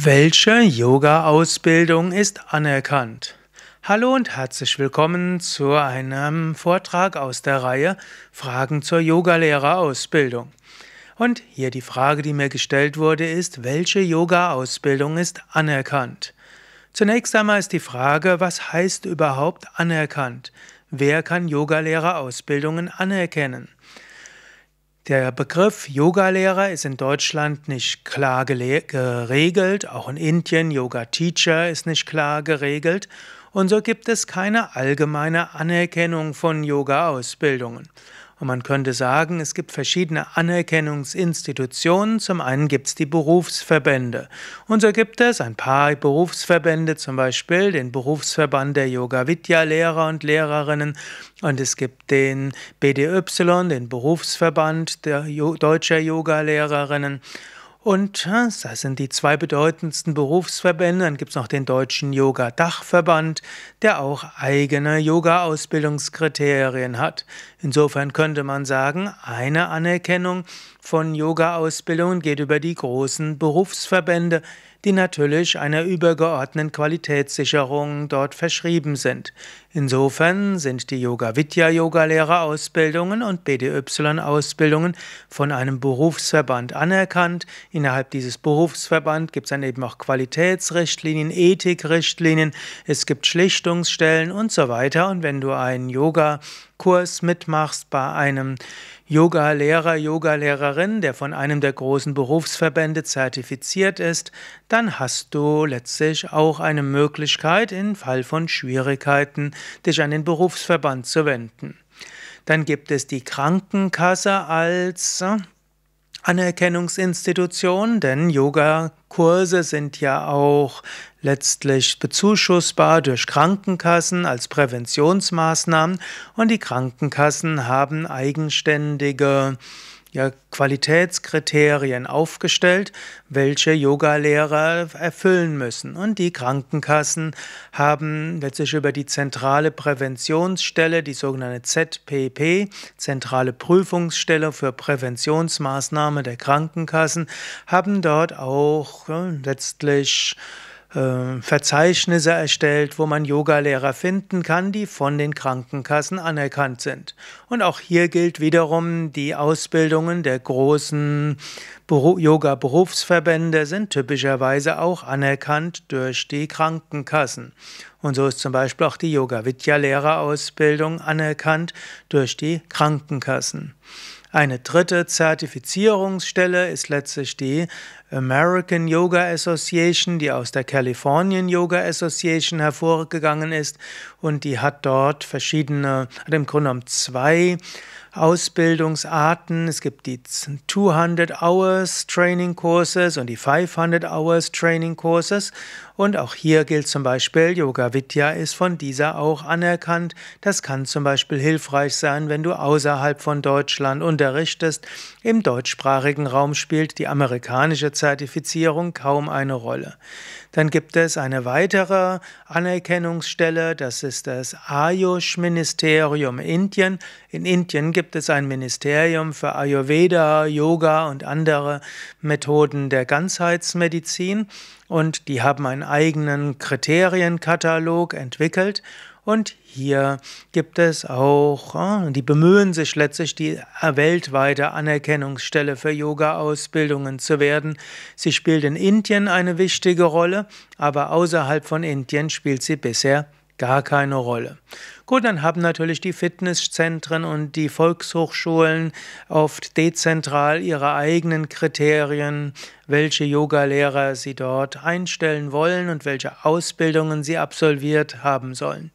Welche Yoga-Ausbildung ist anerkannt? Hallo und herzlich willkommen zu einem Vortrag aus der Reihe Fragen zur Yogalehrerausbildung. Und hier die Frage, die mir gestellt wurde, ist, welche Yoga-Ausbildung ist anerkannt? Zunächst einmal ist die Frage, was heißt überhaupt anerkannt? Wer kann Yogalehrerausbildungen anerkennen? Der Begriff Yogalehrer ist in Deutschland nicht klar geregelt, auch in Indien Yoga Teacher ist nicht klar geregelt und so gibt es keine allgemeine Anerkennung von Yoga-Ausbildungen. Und man könnte sagen, es gibt verschiedene Anerkennungsinstitutionen. Zum einen gibt es die Berufsverbände. Und so gibt es ein paar Berufsverbände, zum Beispiel den Berufsverband der Yoga-Vidya-Lehrer und Lehrerinnen. Und es gibt den BDY, den Berufsverband der jo deutscher Yoga-Lehrerinnen. Und äh, das sind die zwei bedeutendsten Berufsverbände. Dann gibt es noch den Deutschen Yoga-Dachverband, der auch eigene Yoga-Ausbildungskriterien hat. Insofern könnte man sagen, eine Anerkennung von Yoga-Ausbildungen geht über die großen Berufsverbände, die natürlich einer übergeordneten Qualitätssicherung dort verschrieben sind. Insofern sind die Yoga-Vidya-Yoga-Lehrerausbildungen und BDY-Ausbildungen von einem Berufsverband anerkannt. Innerhalb dieses Berufsverband gibt es dann eben auch Qualitätsrichtlinien, Ethikrichtlinien, es gibt Schlichtungsstellen und so weiter. Und wenn du einen Yoga Kurs mitmachst bei einem Yoga-Lehrer, Yoga-Lehrerin, der von einem der großen Berufsverbände zertifiziert ist, dann hast du letztlich auch eine Möglichkeit, im Fall von Schwierigkeiten dich an den Berufsverband zu wenden. Dann gibt es die Krankenkasse als äh, Anerkennungsinstitution, denn Yogakurse sind ja auch letztlich bezuschussbar durch Krankenkassen als Präventionsmaßnahmen und die Krankenkassen haben eigenständige ja, Qualitätskriterien aufgestellt, welche Yogalehrer erfüllen müssen. Und die Krankenkassen haben letztlich über die zentrale Präventionsstelle, die sogenannte ZPP, zentrale Prüfungsstelle für Präventionsmaßnahmen der Krankenkassen, haben dort auch ja, äh, letztlich äh, Verzeichnisse erstellt, wo man Yogalehrer finden kann, die von den Krankenkassen anerkannt sind. Und auch hier gilt wiederum, die Ausbildungen der großen Yoga-Berufsverbände sind typischerweise auch anerkannt durch die Krankenkassen. Und so ist zum Beispiel auch die Yoga-Vidya-Lehrerausbildung anerkannt durch die Krankenkassen. Eine dritte Zertifizierungsstelle ist letztlich die American Yoga Association, die aus der Californian Yoga Association hervorgegangen ist und die hat dort verschiedene, hat im Grunde genommen zwei Ausbildungsarten. Es gibt die 200 Hours Training Courses und die 500 Hours Training Courses. Und auch hier gilt zum Beispiel, Yoga Vidya ist von dieser auch anerkannt. Das kann zum Beispiel hilfreich sein, wenn du außerhalb von Deutschland unterrichtest. Im deutschsprachigen Raum spielt die amerikanische Zertifizierung kaum eine Rolle. Dann gibt es eine weitere Anerkennungsstelle, das ist das Ayush-Ministerium Indien. In Indien gibt gibt es ein Ministerium für Ayurveda, Yoga und andere Methoden der Ganzheitsmedizin und die haben einen eigenen Kriterienkatalog entwickelt und hier gibt es auch, äh, die bemühen sich letztlich, die weltweite Anerkennungsstelle für Yoga-Ausbildungen zu werden. Sie spielt in Indien eine wichtige Rolle, aber außerhalb von Indien spielt sie bisher gar keine Rolle. Gut, dann haben natürlich die Fitnesszentren und die Volkshochschulen oft dezentral ihre eigenen Kriterien, welche Yogalehrer sie dort einstellen wollen und welche Ausbildungen sie absolviert haben sollen.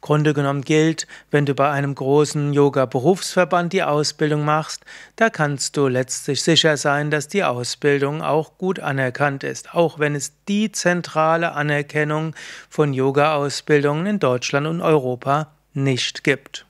Grunde genommen gilt, wenn du bei einem großen Yoga-Berufsverband die Ausbildung machst, da kannst du letztlich sicher sein, dass die Ausbildung auch gut anerkannt ist, auch wenn es die zentrale Anerkennung von Yoga-Ausbildungen in Deutschland und Europa nicht gibt.